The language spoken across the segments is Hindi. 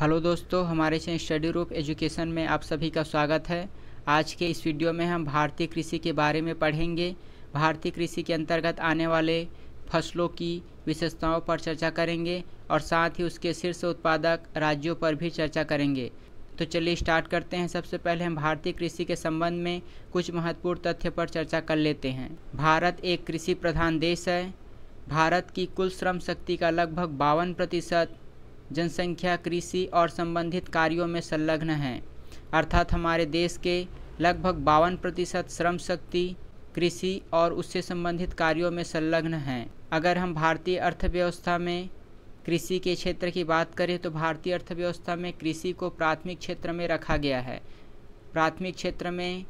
हेलो दोस्तों हमारे चैनल स्टडी रूप एजुकेशन में आप सभी का स्वागत है आज के इस वीडियो में हम भारतीय कृषि के बारे में पढ़ेंगे भारतीय कृषि के अंतर्गत आने वाले फसलों की विशेषताओं पर चर्चा करेंगे और साथ ही उसके शीर्ष उत्पादक राज्यों पर भी चर्चा करेंगे तो चलिए स्टार्ट करते हैं सबसे पहले हम भारतीय कृषि के संबंध में कुछ महत्वपूर्ण तथ्य पर चर्चा कर लेते हैं भारत एक कृषि प्रधान देश है भारत की कुल श्रम शक्ति का लगभग बावन प्रतिशत जनसंख्या कृषि और संबंधित कार्यों में संलग्न हैं अर्थात हमारे देश के लगभग बावन प्रतिशत श्रम शक्ति कृषि और उससे संबंधित कार्यों में संलग्न हैं अगर हम भारतीय अर्थव्यवस्था में कृषि के क्षेत्र की बात करें तो भारतीय अर्थव्यवस्था में कृषि को प्राथमिक क्षेत्र में रखा गया है प्राथमिक क्षेत्र में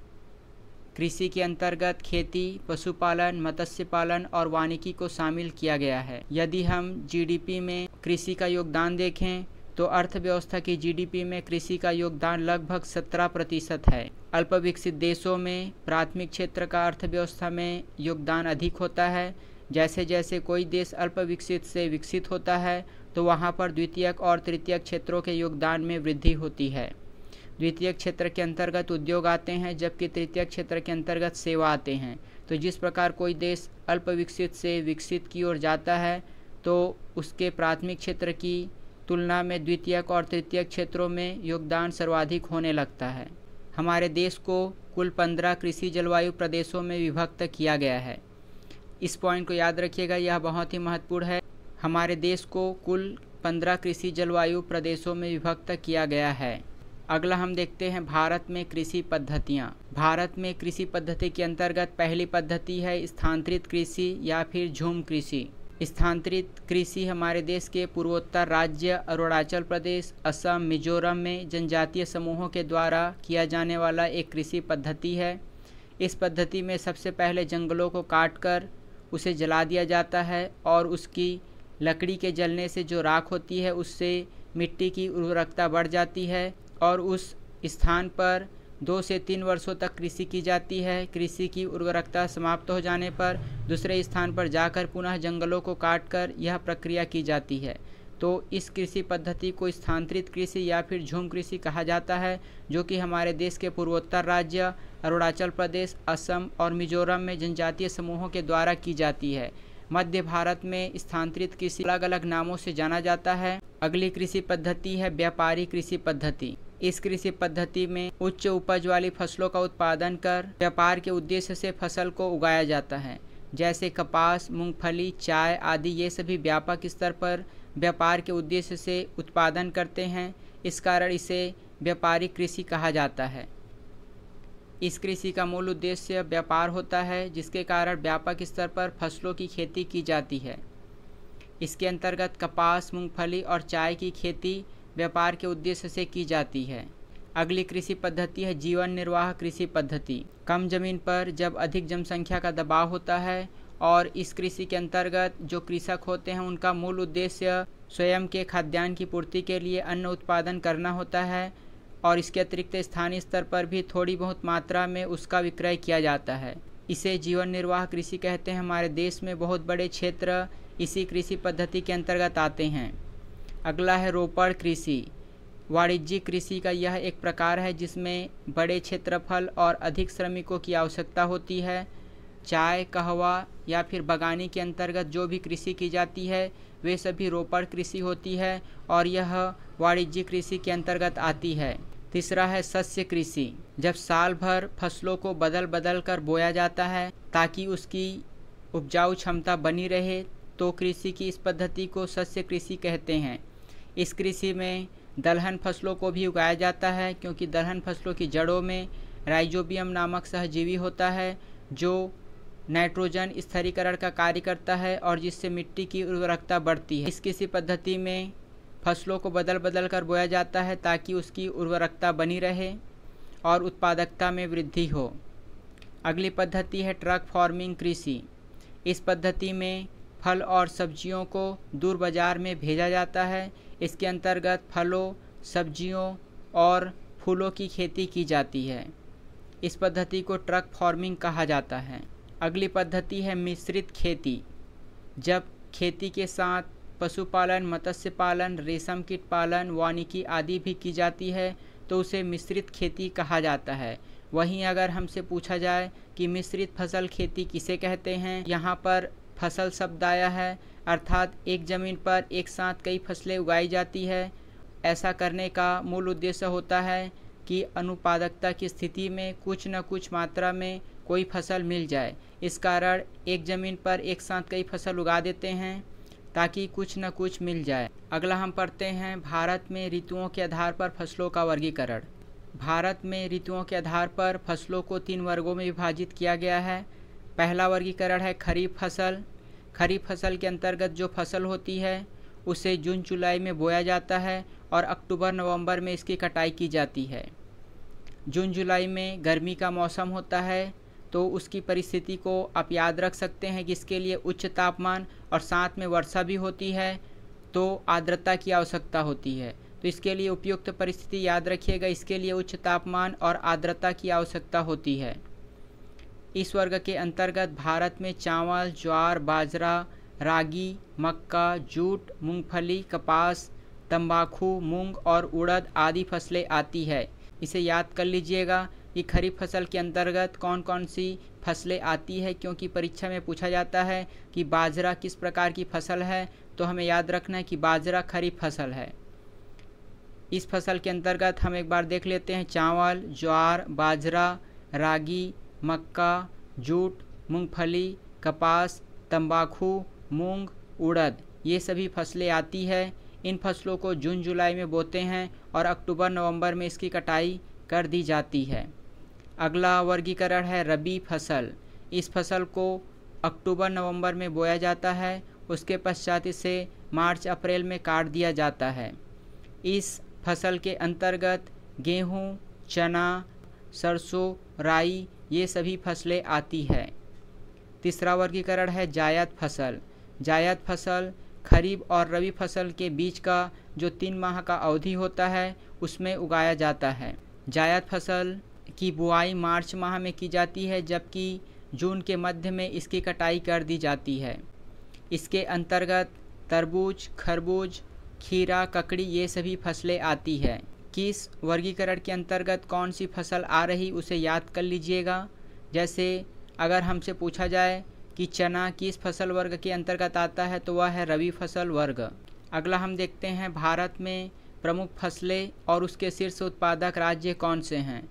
कृषि के अंतर्गत खेती पशुपालन मत्स्य पालन और वानिकी को शामिल किया गया है यदि हम जीडीपी में कृषि का योगदान देखें तो अर्थव्यवस्था की जीडीपी में कृषि का योगदान लगभग 17 प्रतिशत है अल्प विकसित देशों में प्राथमिक क्षेत्र का अर्थव्यवस्था में योगदान अधिक होता है जैसे जैसे कोई देश अल्प विकसित से विकसित होता है तो वहाँ पर द्वितीयक और तृतीयक क्षेत्रों के योगदान में वृद्धि होती है द्वितीय क्षेत्र के अंतर्गत उद्योग आते हैं जबकि तृतीय क्षेत्र के अंतर्गत सेवा आते हैं तो जिस प्रकार कोई देश अल्प विकसित से विकसित की ओर जाता है तो उसके प्राथमिक क्षेत्र की तुलना में द्वितीयक और तृतीय क्षेत्रों में योगदान सर्वाधिक होने लगता है हमारे देश को कुल पंद्रह कृषि जलवायु प्रदेशों में विभक्त किया गया है इस पॉइंट को याद रखिएगा यह बहुत ही महत्वपूर्ण है हमारे देश को कुल पंद्रह कृषि जलवायु प्रदेशों में विभक्त किया गया है अगला हम देखते हैं भारत में कृषि पद्धतियाँ भारत में कृषि पद्धति के अंतर्गत पहली पद्धति है स्थानांतरित कृषि या फिर झूम कृषि स्थानांतरित कृषि हमारे देश के पूर्वोत्तर राज्य अरुणाचल प्रदेश असम मिजोरम में जनजातीय समूहों के द्वारा किया जाने वाला एक कृषि पद्धति है इस पद्धति में सबसे पहले जंगलों को काट कर उसे जला दिया जाता है और उसकी लकड़ी के जलने से जो राख होती है उससे मिट्टी की उर्वरकता बढ़ जाती है और उस स्थान पर दो से तीन वर्षों तक कृषि की जाती है कृषि की उर्वरकता समाप्त हो जाने पर दूसरे स्थान पर जाकर पुनः जंगलों को काटकर यह प्रक्रिया की जाती है तो इस कृषि पद्धति को स्थानांतरित कृषि या फिर झूम कृषि कहा जाता है जो कि हमारे देश के पूर्वोत्तर राज्य अरुणाचल प्रदेश असम और मिजोरम में जनजातीय समूहों के द्वारा की जाती है मध्य भारत में स्थानांतरित कृषि अलग अलग नामों से जाना जाता है अगली कृषि पद्धति है व्यापारी कृषि पद्धति इस कृषि पद्धति में उच्च उपज वाली फसलों का उत्पादन कर व्यापार के उद्देश्य से फसल को उगाया जाता है जैसे कपास मूंगफली चाय आदि ये सभी व्यापक स्तर पर व्यापार के उद्देश्य से उत्पादन करते हैं इस कारण इसे व्यापारिक कृषि कहा जाता है इस कृषि का मूल उद्देश्य व्यापार होता है जिसके कारण व्यापक स्तर पर फसलों की खेती की जाती है इसके अंतर्गत कपास मूंगफली और चाय की खेती व्यापार के उद्देश्य से की जाती है अगली कृषि पद्धति है जीवन निर्वाह कृषि पद्धति कम जमीन पर जब अधिक जनसंख्या का दबाव होता है और इस कृषि के अंतर्गत जो कृषक होते हैं उनका मूल उद्देश्य स्वयं के खाद्यान्न की पूर्ति के लिए अन्न उत्पादन करना होता है और इसके अतिरिक्त स्थानीय स्तर पर भी थोड़ी बहुत मात्रा में उसका विक्रय किया जाता है इसे जीवन निर्वाह कृषि कहते हैं हमारे देश में बहुत बड़े क्षेत्र इसी कृषि पद्धति के अंतर्गत आते हैं अगला है रोपड़ कृषि वाणिज्यिक कृषि का यह एक प्रकार है जिसमें बड़े क्षेत्रफल और अधिक श्रमिकों की आवश्यकता होती है चाय कहवा या फिर बगानी के अंतर्गत जो भी कृषि की जाती है वे सभी रोपड़ कृषि होती है और यह वाणिज्यिक कृषि के अंतर्गत आती है तीसरा है सस्य कृषि जब साल भर फसलों को बदल बदल कर बोया जाता है ताकि उसकी उपजाऊ क्षमता बनी रहे तो कृषि की इस पद्धति को सस्य कृषि कहते हैं इस कृषि में दलहन फसलों को भी उगाया जाता है क्योंकि दलहन फसलों की जड़ों में राइजोबियम नामक सहजीवी होता है जो नाइट्रोजन स्थिरीकरण का कार्य करता है और जिससे मिट्टी की उर्वरकता बढ़ती है इस कृषि पद्धति में फसलों को बदल बदल कर बोया जाता है ताकि उसकी उर्वरकता बनी रहे और उत्पादकता में वृद्धि हो अगली पद्धति है ट्रक फार्मिंग कृषि इस पद्धति में फल और सब्जियों को दूर बाज़ार में भेजा जाता है इसके अंतर्गत फलों सब्जियों और फूलों की खेती की जाती है इस पद्धति को ट्रक फार्मिंग कहा जाता है अगली पद्धति है मिश्रित खेती जब खेती के साथ पशुपालन मत्स्य पालन रेशम कीट पालन वानिकी आदि भी की जाती है तो उसे मिश्रित खेती कहा जाता है वहीं अगर हमसे पूछा जाए कि मिश्रित फसल खेती किसे कहते हैं यहाँ पर फसल शब्द आया है अर्थात एक ज़मीन पर एक साथ कई फसलें उगाई जाती है ऐसा करने का मूल उद्देश्य होता है कि अनुपादकता की स्थिति में कुछ न कुछ मात्रा में कोई फसल मिल जाए इस कारण एक ज़मीन पर एक साथ कई फसल उगा देते हैं ताकि कुछ न कुछ मिल जाए अगला हम पढ़ते हैं भारत में ऋतुओं के आधार पर फसलों का वर्गीकरण भारत में ऋतुओं के आधार पर फसलों को तीन वर्गों में विभाजित किया गया है पहला वर्गीकरण है खरीफ फसल खरीफ फसल के अंतर्गत जो फसल होती है उसे जून जुलाई में बोया जाता है और अक्टूबर नवंबर में इसकी कटाई की जाती है जून जुलाई में गर्मी का मौसम होता है तो उसकी परिस्थिति को आप याद रख सकते हैं कि इसके लिए उच्च तापमान और साथ में वर्षा भी होती है तो आर्द्रता की आवश्यकता होती है तो इसके लिए उपयुक्त परिस्थिति याद रखिएगा इसके लिए उच्च तापमान और आर्द्रता की आवश्यकता होती है इस वर्ग के अंतर्गत भारत में चावल ज्वार बाजरा रागी मक्का जूट मूंगफली कपास तंबाकू मूंग और उड़द आदि फसलें आती है इसे याद कर लीजिएगा कि खरीफ फसल के अंतर्गत कौन कौन सी फसलें आती है क्योंकि परीक्षा में पूछा जाता है कि बाजरा किस प्रकार की फसल है तो हमें याद रखना है कि बाजरा खरीफ फसल है इस फसल के अंतर्गत हम एक बार देख लेते हैं चावल ज्वार बाजरा रागी मक्का जूट मूंगफली कपास तंबाकू मूंग उड़द ये सभी फसलें आती है इन फसलों को जून जुलाई में बोते हैं और अक्टूबर नवंबर में इसकी कटाई कर दी जाती है अगला वर्गीकरण है रबी फसल इस फसल को अक्टूबर नवंबर में बोया जाता है उसके पश्चात इसे मार्च अप्रैल में काट दिया जाता है इस फसल के अंतर्गत गेहूँ चना सरसों राई ये सभी फसलें आती है तीसरा वर्गीकरण है जायद फसल जायद फसल खरीब और रबी फसल के बीच का जो तीन माह का अवधि होता है उसमें उगाया जाता है जायद फसल की बुआई मार्च माह में की जाती है जबकि जून के मध्य में इसकी कटाई कर दी जाती है इसके अंतर्गत तरबूज खरबूज खीरा ककड़ी ये सभी फसलें आती है किस वर्गीकरण के अंतर्गत कौन सी फसल आ रही उसे याद कर लीजिएगा जैसे अगर हमसे पूछा जाए कि चना किस फसल वर्ग के अंतर्गत आता है तो वह है रबी फसल वर्ग अगला हम देखते हैं भारत में प्रमुख फसलें और उसके शीर्ष उत्पादक राज्य कौन से हैं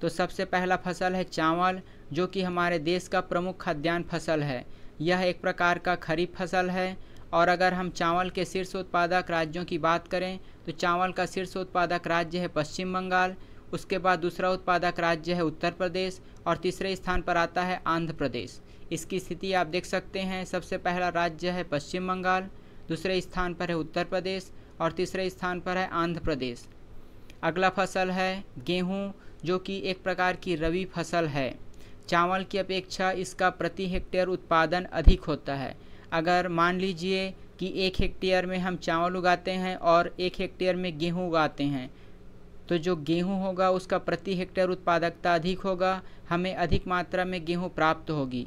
तो सबसे पहला फसल है चावल जो कि हमारे देश का प्रमुख खाद्यान्न फसल है यह एक प्रकार का खरीफ फसल है और अगर हम चावल के शीर्ष उत्पादक राज्यों की बात करें तो चावल का शीर्ष उत्पादक राज्य है पश्चिम बंगाल उसके बाद दूसरा उत्पादक राज्य है उत्तर प्रदेश और तीसरे स्थान पर आता है आंध्र प्रदेश इसकी स्थिति आप देख सकते हैं सबसे पहला राज्य है पश्चिम बंगाल दूसरे स्थान पर है उत्तर प्रदेश और तीसरे स्थान पर है आंध्र प्रदेश अगला फसल है गेहूँ जो कि एक प्रकार की रबी फसल है चावल की अपेक्षा इसका प्रति हेक्टेयर उत्पादन अधिक होता है अगर मान लीजिए कि एक हेक्टेयर में हम चावल उगाते हैं और एक हेक्टेयर में गेहूँ उगाते हैं तो जो गेहूं होगा उसका प्रति हेक्टेयर उत्पादकता अधिक होगा हमें अधिक मात्रा में गेहूं प्राप्त होगी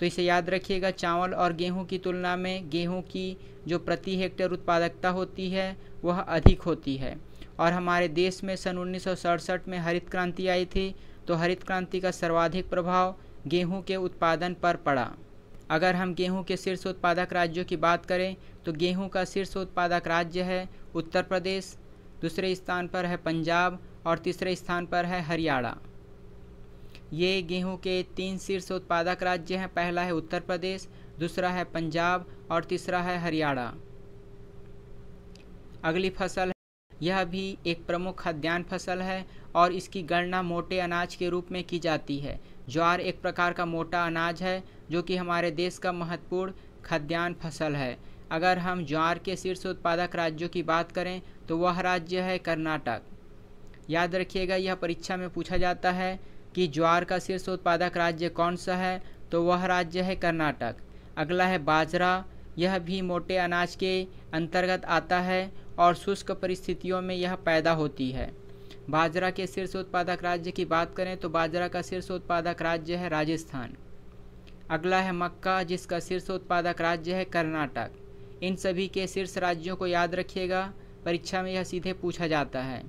तो इसे याद रखिएगा चावल और गेहूं की तुलना में गेहूं की जो प्रति हेक्टेयर उत्पादकता होती है वह अधिक होती है और हमारे देश में सन उन्नीस में हरित क्रांति आई थी तो हरित क्रांति का सर्वाधिक प्रभाव गेहूं के उत्पादन पर पड़ा अगर हम गेहूं के शीर्ष उत्पादक राज्यों की बात करें तो गेहूं का शीर्ष उत्पादक राज्य है उत्तर प्रदेश दूसरे स्थान पर है पंजाब और तीसरे स्थान पर है हरियाणा ये गेहूं के तीन शीर्ष उत्पादक राज्य हैं पहला है उत्तर प्रदेश दूसरा है पंजाब और तीसरा है हरियाणा अगली फसल यह भी एक प्रमुख खाद्यान्न फसल है और इसकी गणना मोटे अनाज के रूप में की जाती है ज्वार एक प्रकार का मोटा अनाज है जो कि हमारे देश का महत्वपूर्ण खाद्यान्न फसल है अगर हम ज्वार के शीर्ष उत्पादक राज्यों की बात करें तो वह राज्य है कर्नाटक याद रखिएगा यह परीक्षा में पूछा जाता है कि ज्वार का शीर्ष उत्पादक राज्य कौन सा है तो वह राज्य है कर्नाटक अगला है बाजरा यह भी मोटे अनाज के अंतर्गत आता है और शुष्क परिस्थितियों में यह पैदा होती है बाजरा के शीर्ष उत्पादक राज्य की बात करें तो बाजरा का शीर्ष उत्पादक राज्य है राजस्थान अगला है मक्का जिसका शीर्ष उत्पादक राज्य है कर्नाटक इन सभी के शीर्ष राज्यों को याद रखिएगा परीक्षा में यह सीधे पूछा जाता है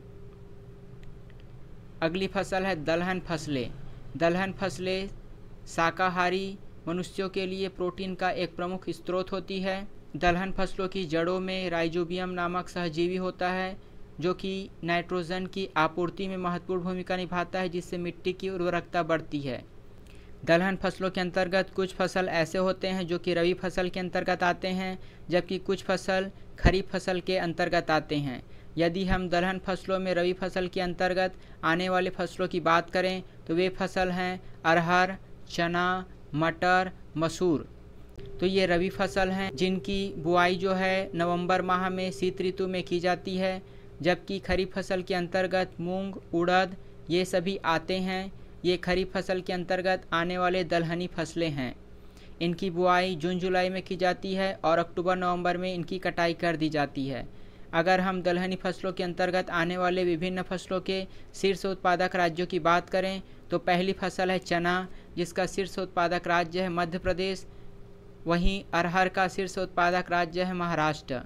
अगली फसल है दलहन फसलें दलहन फसलें शाकाहारी मनुष्यों के लिए प्रोटीन का एक प्रमुख स्रोत होती है दलहन फसलों की जड़ों में राइजोबियम नामक सहजीवी होता है जो कि नाइट्रोजन की आपूर्ति में महत्वपूर्ण भूमिका निभाता है जिससे मिट्टी की उर्वरकता बढ़ती है दलहन फसलों के अंतर्गत कुछ फसल ऐसे होते हैं जो कि रबी फसल के अंतर्गत आते हैं जबकि कुछ फसल खरीफ फसल के अंतर्गत आते हैं यदि हम दलहन फसलों में रबी फसल के अंतर्गत आने वाले फसलों की बात करें तो वे फसल हैं अरहर चना मटर मसूर तो ये रबी फसल हैं जिनकी बुआई जो है नवंबर माह में शीत ऋतु में की जाती है जबकि खरीफ फसल के अंतर्गत मूंग उड़द ये सभी आते हैं ये खरीफ फसल के अंतर्गत आने वाले दलहनी फसलें हैं इनकी बुआई जून जुलाई में की जाती है और अक्टूबर नवंबर में इनकी कटाई कर दी जाती है अगर हम दलहनी फसलों के अंतर्गत आने वाले विभिन्न फसलों के शीर्ष उत्पादक राज्यों की बात करें तो पहली फसल है चना जिसका शीर्ष उत्पादक राज्य है मध्य प्रदेश वहीं अरहर का शीर्ष उत्पादक राज्य है महाराष्ट्र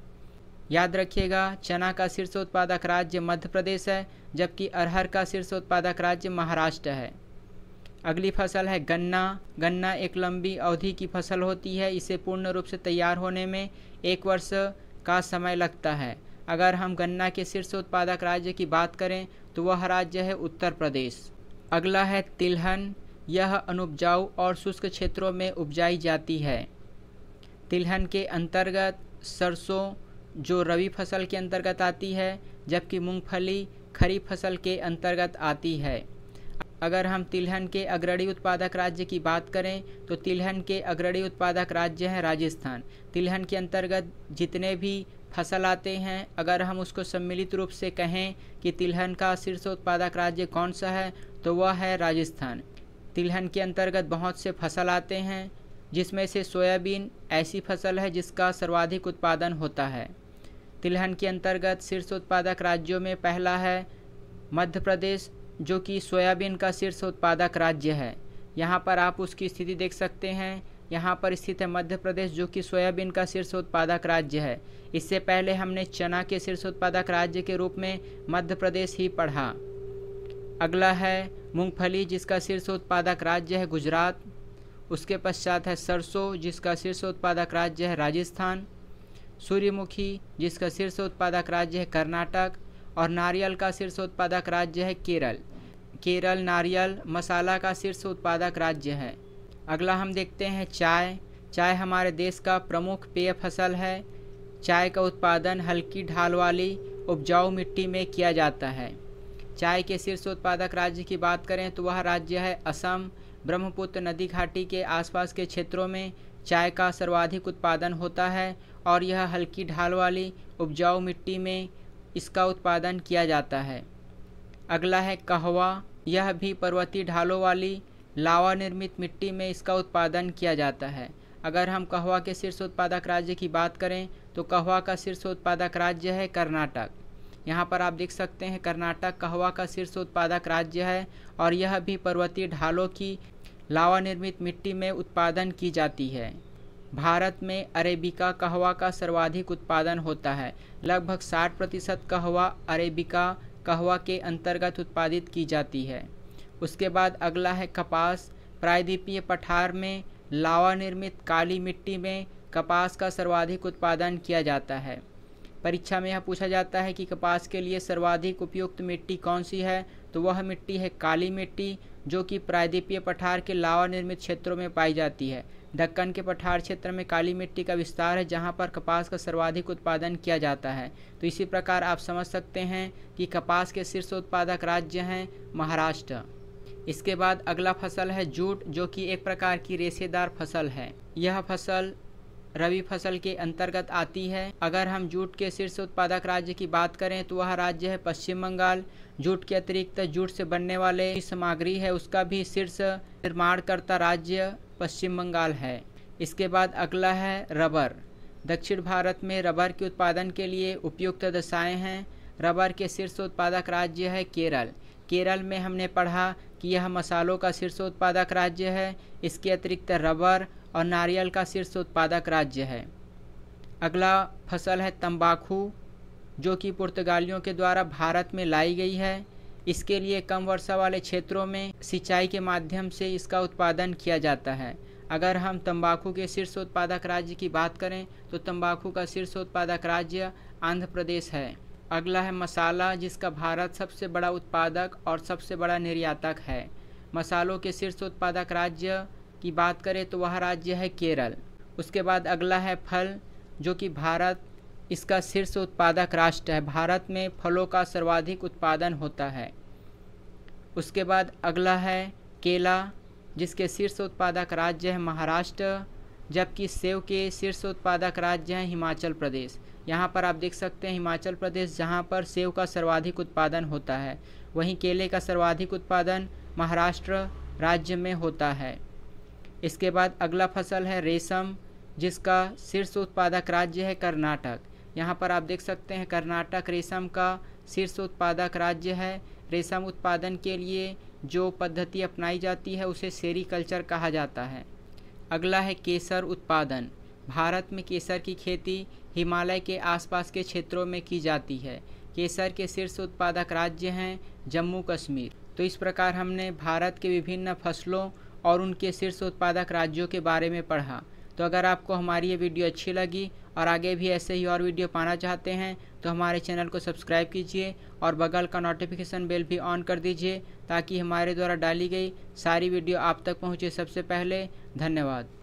याद रखिएगा चना का शीर्ष उत्पादक राज्य मध्य प्रदेश है जबकि अरहर का शीर्ष उत्पादक राज्य महाराष्ट्र है अगली फसल है गन्ना गन्ना एक लंबी अवधि की फसल होती है इसे पूर्ण रूप से तैयार होने में एक वर्ष का समय लगता है अगर हम गन्ना के शीर्ष उत्पादक राज्य की बात करें तो वह राज्य है उत्तर प्रदेश अगला है तिलहन यह अनुपजाऊ और शुष्क क्षेत्रों में उपजाई जाती है तिलहन के अंतर्गत सरसों जो रबी फसल के अंतर्गत आती है जबकि मूंगफली खरीफ फसल के अंतर्गत आती है अगर हम तिलहन के अग्रणी उत्पादक राज्य की बात करें तो तिलहन के अग्रणी उत्पादक राज्य हैं राजस्थान तिलहन के अंतर्गत जितने भी फसल आते हैं अगर हम उसको सम्मिलित रूप से कहें कि तिलहन का शीर्ष उत्पादक राज्य कौन सा है तो वह है राजस्थान तिलहन के अंतर्गत बहुत से फसल आते हैं जिसमें से सोयाबीन ऐसी फसल है जिसका सर्वाधिक उत्पादन होता है तिलहन के अंतर्गत शीर्ष उत्पादक राज्यों में पहला है मध्य प्रदेश जो कि सोयाबीन का शीर्ष उत्पादक राज्य है यहाँ पर आप उसकी स्थिति देख सकते हैं यहाँ पर स्थित है मध्य प्रदेश जो कि सोयाबीन का शीर्ष उत्पादक राज्य है इससे पहले हमने चना के शीर्ष उत्पादक राज्य के रूप में मध्य प्रदेश ही पढ़ा अगला है मूंगफली जिसका शीर्ष उत्पादक राज्य है गुजरात उसके पश्चात है सरसों जिसका शीर्ष उत्पादक राज्य है राजस्थान सूर्यमुखी जिसका शीर्ष उत्पादक राज्य है कर्नाटक और नारियल का शीर्ष उत्पादक राज्य है केरल केरल नारियल मसाला का शीर्ष उत्पादक राज्य है अगला हम देखते हैं चाय चाय हमारे देश का प्रमुख पेय फसल है चाय का उत्पादन हल्की ढाल वाली उपजाऊ मिट्टी में किया जाता है चाय के शीर्ष उत्पादक राज्य की बात करें तो वह राज्य है असम ब्रह्मपुत्र नदी घाटी के आसपास के क्षेत्रों में चाय का सर्वाधिक उत्पादन होता है और यह हल्की ढाल वाली उपजाऊ मिट्टी में इसका उत्पादन किया जाता है अगला है कहवा यह भी पर्वतीय ढालों वाली लावा निर्मित मिट्टी में इसका उत्पादन किया जाता है अगर हम कहवा के शीर्ष उत्पादक राज्य की बात करें तो कहवा का शीर्ष उत्पादक राज्य है कर्नाटक यहाँ पर आप देख सकते हैं कर्नाटक कहवा का शीर्ष उत्पादक राज्य है और यह भी पर्वतीय ढालों की लावा निर्मित मिट्टी में उत्पादन की जाती है भारत में अरेबिका कहवा का सर्वाधिक उत्पादन होता है लगभग 60 प्रतिशत कहवा अरेबिका कहवा के अंतर्गत उत्पादित की जाती है उसके बाद अगला है कपास प्रायद्वीपीय पठार में लावा निर्मित काली मिट्टी में कपास का सर्वाधिक उत्पादन किया जाता है परीक्षा में यह पूछा जाता है कि कपास के लिए सर्वाधिक उपयुक्त मिट्टी कौन सी है तो वह मिट्टी है काली मिट्टी जो कि प्रायद्वीपीय पठार के लावा निर्मित क्षेत्रों में पाई जाती है दक्कन के पठार क्षेत्र में काली मिट्टी का विस्तार है जहाँ पर कपास का सर्वाधिक उत्पादन किया जाता है तो इसी प्रकार आप समझ सकते हैं कि कपास के शीर्ष उत्पादक राज्य हैं महाराष्ट्र इसके बाद अगला फसल है जूट जो कि एक प्रकार की रेशेदार फसल है यह फसल रबी फसल के अंतर्गत आती है अगर हम जूट के शीर्ष उत्पादक राज्य की बात करें तो वह राज्य है पश्चिम बंगाल जूट के अतिरिक्त जूट से बनने वाले सामग्री है उसका भी शीर्ष निर्माण करता राज्य पश्चिम बंगाल है इसके बाद अगला है रबर दक्षिण भारत में रबर के उत्पादन के लिए उपयुक्त दशाएँ हैं रबर के शीर्ष उत्पादक राज्य है केरल केरल में हमने पढ़ा कि यह मसालों का शीर्ष उत्पादक राज्य है इसके अतिरिक्त रबर और नारियल का शीर्ष उत्पादक राज्य है अगला फसल है तंबाकू जो कि पुर्तगालियों के द्वारा भारत में लाई गई है इसके लिए कम वर्षा वाले क्षेत्रों में सिंचाई के माध्यम से इसका उत्पादन किया जाता है अगर हम तंबाकू के शीर्ष उत्पादक राज्य की बात करें तो तंबाकू का शीर्ष उत्पादक राज्य आंध्र प्रदेश है अगला है मसाला जिसका भारत सबसे बड़ा उत्पादक और सबसे बड़ा निर्यातक है मसालों के शीर्ष उत्पादक राज्य की बात करें तो वह राज्य है केरल उसके बाद अगला है फल जो कि भारत इसका शीर्ष उत्पादक राष्ट्र है भारत में फलों का सर्वाधिक उत्पादन होता है उसके बाद अगला है केला जिसके शीर्ष उत्पादक राज्य है महाराष्ट्र जबकि सेव के शीर्ष उत्पादक राज्य हैं हिमाचल प्रदेश यहाँ पर आप देख सकते हैं हिमाचल प्रदेश जहाँ पर सेव का सर्वाधिक उत्पादन होता है वहीं केले का सर्वाधिक उत्पादन महाराष्ट्र राज्य में होता है इसके बाद अगला फसल है रेशम जिसका शीर्ष उत्पादक राज्य है कर्नाटक यहाँ पर आप देख सकते हैं कर्नाटक रेशम का शीर्ष उत्पादक राज्य है रेशम उत्पादन के लिए जो पद्धति अपनाई जाती है उसे सेरीकल्चर कहा जाता है अगला है केसर उत्पादन भारत में केसर की खेती हिमालय के आसपास के क्षेत्रों में की जाती है केसर के शीर्ष उत्पादक राज्य हैं जम्मू कश्मीर तो इस प्रकार हमने भारत के विभिन्न फसलों और उनके शीर्ष उत्पादक राज्यों के बारे में पढ़ा तो अगर आपको हमारी ये वीडियो अच्छी लगी और आगे भी ऐसे ही और वीडियो पाना चाहते हैं तो हमारे चैनल को सब्सक्राइब कीजिए और बगल का नोटिफिकेशन बेल भी ऑन कर दीजिए ताकि हमारे द्वारा डाली गई सारी वीडियो आप तक पहुँचे सबसे पहले धन्यवाद